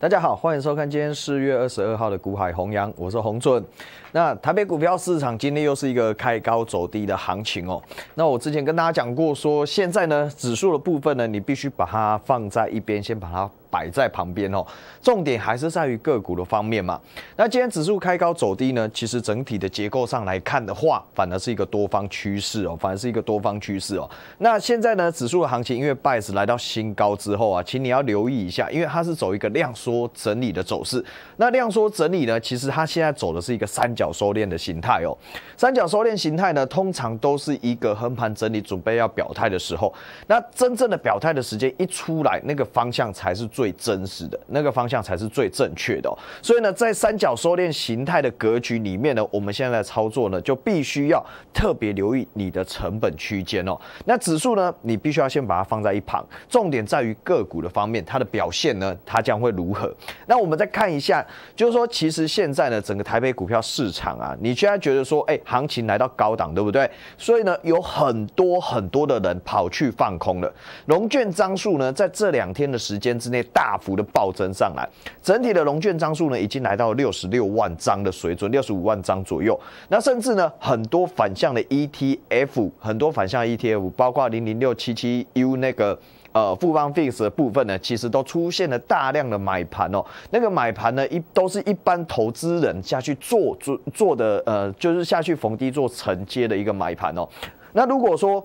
大家好，欢迎收看今天四月二十二号的《股海红扬》，我是洪准。那台北股票市场今天又是一个开高走低的行情哦。那我之前跟大家讲过，说现在呢，指数的部分呢，你必须把它放在一边，先把它。摆在旁边哦，重点还是在于个股的方面嘛。那既然指数开高走低呢，其实整体的结构上来看的话，反而是一个多方趋势哦，反而是一个多方趋势哦。那现在呢，指数的行情因为拜斯来到新高之后啊，请你要留意一下，因为它是走一个量缩整理的走势。那量缩整理呢，其实它现在走的是一个三角收敛的形态哦。三角收敛形态呢，通常都是一个横盘整理，准备要表态的时候。那真正的表态的时间一出来，那个方向才是。最真实的那个方向才是最正确的所以呢，在三角收敛形态的格局里面呢，我们现在的操作呢就必须要特别留意你的成本区间哦。那指数呢，你必须要先把它放在一旁，重点在于个股的方面，它的表现呢，它将会如何？那我们再看一下，就是说，其实现在呢，整个台北股票市场啊，你居然觉得说，哎，行情来到高档，对不对？所以呢，有很多很多的人跑去放空了。龙卷张数呢，在这两天的时间之内。大幅的暴增上来，整体的龙券张数呢，已经来到六十六万张的水准，六十五万张左右。那甚至呢，很多反向的 ETF，很多反向 ETF，包括零零六七七 U 那个呃富邦 fix 的部分呢，其实都出现了大量的买盘哦。那个买盘呢，一都是一般投资人下去做做做的呃，就是下去逢低做承接的一个买盘哦。那如果说，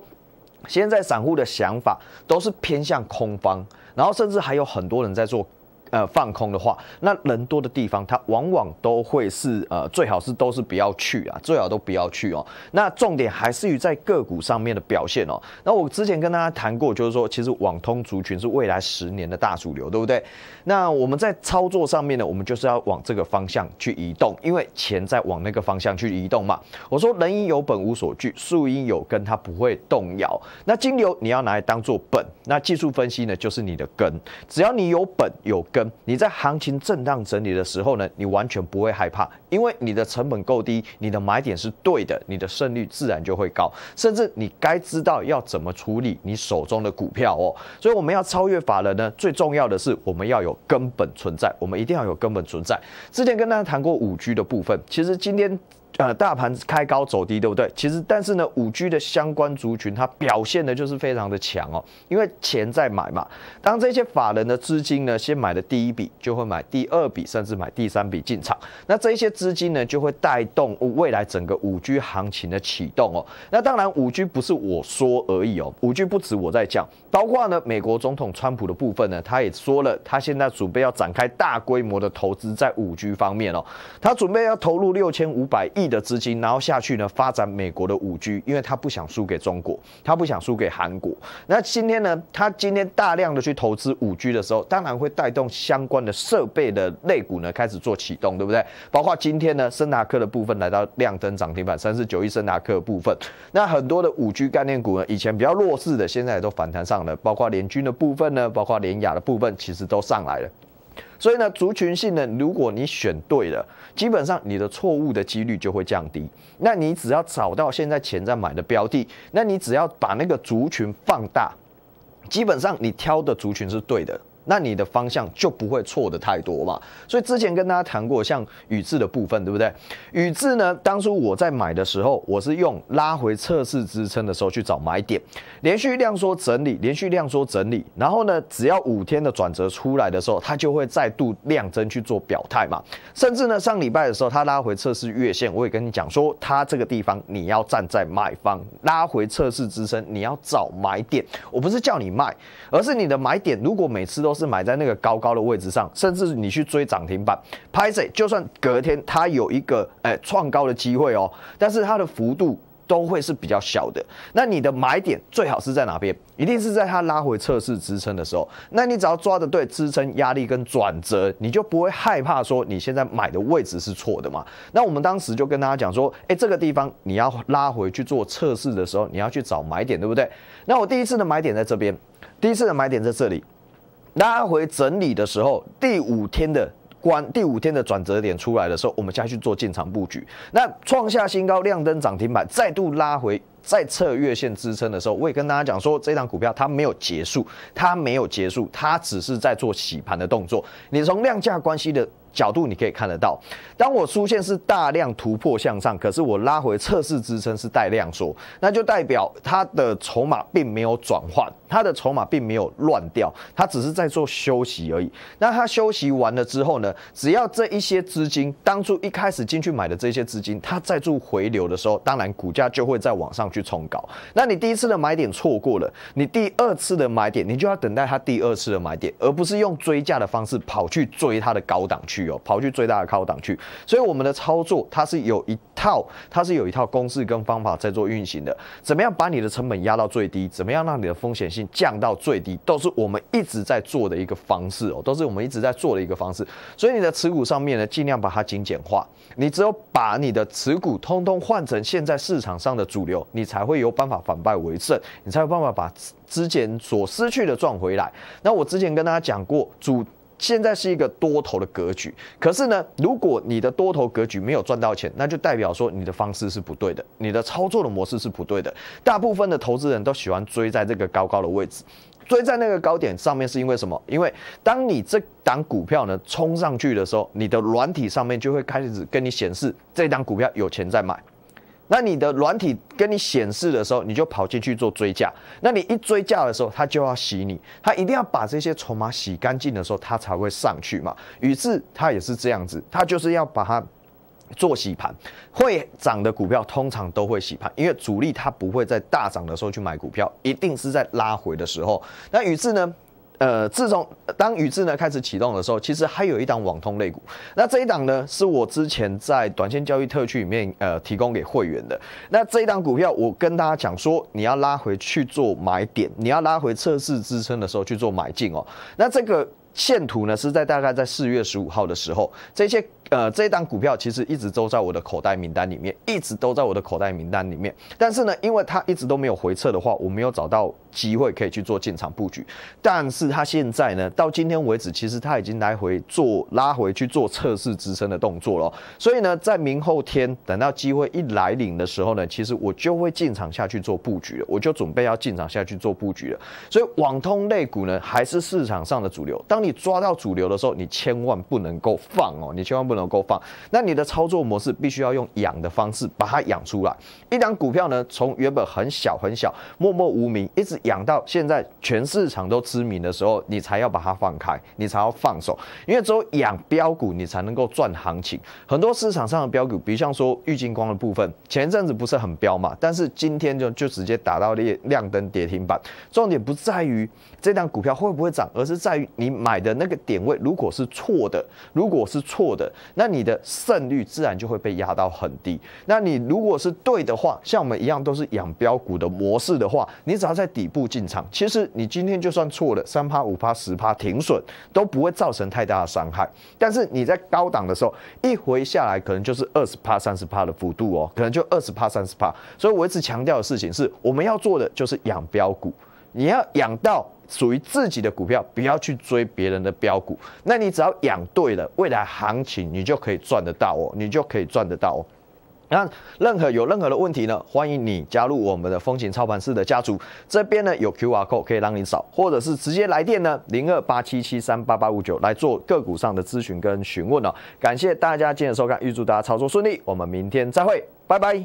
现在散户的想法都是偏向空方，然后甚至还有很多人在做。呃，放空的话，那人多的地方，它往往都会是呃，最好是都是不要去啊，最好都不要去哦。那重点还是于在个股上面的表现哦。那我之前跟大家谈过，就是说，其实网通族群是未来十年的大主流，对不对？那我们在操作上面呢，我们就是要往这个方向去移动，因为钱在往那个方向去移动嘛。我说人因有本无所惧，树因有根它不会动摇。那金牛你要拿来当做本，那技术分析呢就是你的根，只要你有本有。跟你在行情震荡整理的时候呢，你完全不会害怕，因为你的成本够低，你的买点是对的，你的胜率自然就会高，甚至你该知道要怎么处理你手中的股票哦。所以我们要超越法人呢，最重要的是我们要有根本存在，我们一定要有根本存在。之前跟大家谈过五 G 的部分，其实今天。呃，大盘开高走低，对不对？其实，但是呢，五 G 的相关族群它表现的就是非常的强哦，因为钱在买嘛。当这些法人的资金呢，先买了第一笔，就会买第二笔，甚至买第三笔进场。那这一些资金呢，就会带动未来整个五 G 行情的启动哦。那当然，五 G 不是我说而已哦，五 G 不止我在讲，包括呢，美国总统川普的部分呢，他也说了，他现在准备要展开大规模的投资在五 G 方面哦，他准备要投入六千五百亿。的资金，然后下去呢发展美国的五 G，因为他不想输给中国，他不想输给韩国。那今天呢，他今天大量的去投资五 G 的时候，当然会带动相关的设备的类股呢开始做启动，对不对？包括今天呢，森达克的部分来到亮灯涨停板，三十九亿森达克的部分。那很多的五 G 概念股呢，以前比较弱势的，现在也都反弹上了，包括联军的部分呢，包括联雅的部分，其实都上来了。所以呢，族群性呢，如果你选对了，基本上你的错误的几率就会降低。那你只要找到现在潜在买的标的，那你只要把那个族群放大，基本上你挑的族群是对的。那你的方向就不会错的太多嘛。所以之前跟大家谈过像宇智的部分，对不对？宇智呢，当初我在买的时候，我是用拉回测试支撑的时候去找买点，连续量缩整理，连续量缩整理，然后呢，只要五天的转折出来的时候，它就会再度量增去做表态嘛。甚至呢，上礼拜的时候它拉回测试月线，我也跟你讲说，它这个地方你要站在买方，拉回测试支撑你要找买点。我不是叫你卖，而是你的买点如果每次都。是买在那个高高的位置上，甚至你去追涨停板 p a 就算隔天它有一个诶创高的机会哦，但是它的幅度都会是比较小的。那你的买点最好是在哪边？一定是在它拉回测试支撑的时候。那你只要抓的对支撑压力跟转折，你就不会害怕说你现在买的位置是错的嘛？那我们当时就跟大家讲说，哎，这个地方你要拉回去做测试的时候，你要去找买点，对不对？那我第一次的买点在这边，第一次的买点在这里。拉回整理的时候，第五天的关，第五天的转折点出来的时候，我们下去做进场布局。那创下新高，亮灯涨停板，再度拉回，再测月线支撑的时候，我也跟大家讲说，这档股票它没有结束，它没有结束，它只是在做洗盘的动作。你从量价关系的。角度你可以看得到，当我出现是大量突破向上，可是我拉回测试支撑是带量缩，那就代表它的筹码并没有转换，它的筹码并没有乱掉，它只是在做休息而已。那它休息完了之后呢，只要这一些资金当初一开始进去买的这些资金，它再做回流的时候，当然股价就会再往上去冲高。那你第一次的买点错过了，你第二次的买点，你就要等待它第二次的买点，而不是用追价的方式跑去追它的高档区。有跑去最大的靠档去，所以我们的操作它是有一套，它是有一套公式跟方法在做运行的。怎么样把你的成本压到最低？怎么样让你的风险性降到最低？都是我们一直在做的一个方式哦，都是我们一直在做的一个方式。所以你的持股上面呢，尽量把它精简化。你只有把你的持股通通换成现在市场上的主流，你才会有办法反败为胜，你才有办法把之前所失去的赚回来。那我之前跟大家讲过主。现在是一个多头的格局，可是呢，如果你的多头格局没有赚到钱，那就代表说你的方式是不对的，你的操作的模式是不对的。大部分的投资人都喜欢追在这个高高的位置，追在那个高点上面，是因为什么？因为当你这档股票呢冲上去的时候，你的软体上面就会开始跟你显示这档股票有钱在买。那你的软体跟你显示的时候，你就跑进去做追加。那你一追加的时候，它就要洗你，它一定要把这些筹码洗干净的时候，它才会上去嘛。于是它也是这样子，它就是要把它做洗盘。会涨的股票通常都会洗盘，因为主力它不会在大涨的时候去买股票，一定是在拉回的时候。那于是呢？呃，自从当宇智呢开始启动的时候，其实还有一档网通类股。那这一档呢，是我之前在短线交易特区里面呃提供给会员的。那这一档股票，我跟大家讲说，你要拉回去做买点，你要拉回测试支撑的时候去做买进哦。那这个线图呢，是在大概在四月十五号的时候，这些。呃，这一档股票其实一直都在我的口袋名单里面，一直都在我的口袋名单里面。但是呢，因为它一直都没有回撤的话，我没有找到机会可以去做进场布局。但是它现在呢，到今天为止，其实它已经来回做拉回去做测试支撑的动作了。所以呢，在明后天等到机会一来临的时候呢，其实我就会进场下去做布局了。我就准备要进场下去做布局了。所以网通类股呢，还是市场上的主流。当你抓到主流的时候，你千万不能够放哦，你千万不。能够放，那你的操作模式必须要用养的方式把它养出来。一张股票呢，从原本很小很小、默默无名，一直养到现在全市场都知名的时候，你才要把它放开，你才要放手。因为只有养标股，你才能够赚行情。很多市场上的标股，比如像说玉金光的部分，前一阵子不是很标嘛，但是今天就就直接打到些亮灯跌停板。重点不在于这张股票会不会涨，而是在于你买的那个点位如果是错的，如果是错的。那你的胜率自然就会被压到很低。那你如果是对的话，像我们一样都是养标股的模式的话，你只要在底部进场，其实你今天就算错了三趴、五趴、十趴停损都不会造成太大的伤害。但是你在高档的时候一回下来，可能就是二十趴、三十趴的幅度哦，可能就二十趴、三十趴。所以我一直强调的事情是，我们要做的就是养标股，你要养到。属于自己的股票，不要去追别人的标股。那你只要养对了，未来行情你就可以赚得到哦，你就可以赚得到哦。那任何有任何的问题呢，欢迎你加入我们的风行操盘室的家族。这边呢有 Q R code 可以让你扫，或者是直接来电呢零二八七七三八八五九来做个股上的咨询跟询问哦。感谢大家今天的收看，预祝大家操作顺利，我们明天再会，拜拜。